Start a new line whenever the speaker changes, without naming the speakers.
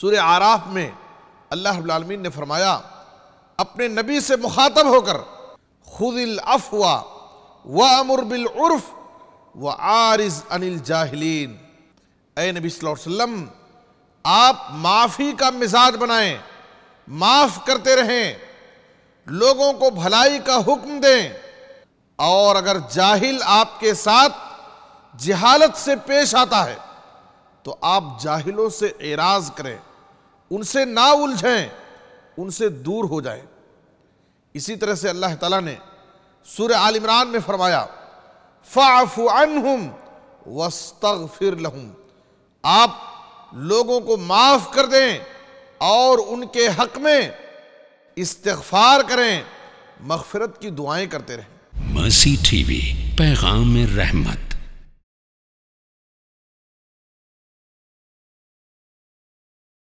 सूर्य आराफ में अल्लाह अल्लाहमीन ने फरमाया अपने नबी से मुखातब होकर खुदिल अफवा व अमर उर्फ व आरिज अनिल जाहलीन ए नबी वसल्लम आप माफ़ी का मिजाज बनाएं माफ़ करते रहें लोगों को भलाई का हुक्म दें और अगर जाहिल आपके साथ जिहालत से पेश आता है तो आप जाहिलों से एराज करें उनसे ना उलझें उनसे दूर हो जाएं इसी तरह से अल्लाह ताला ने सूर आल इमरान में फरमाया अन अनहुम वस्तगफिर लहुम आप लोगों को माफ़ कर दें और उनके हक में इस्तफार करें मगफरत की दुआएं करते रहें
मसी टीवी पैगाम रहमत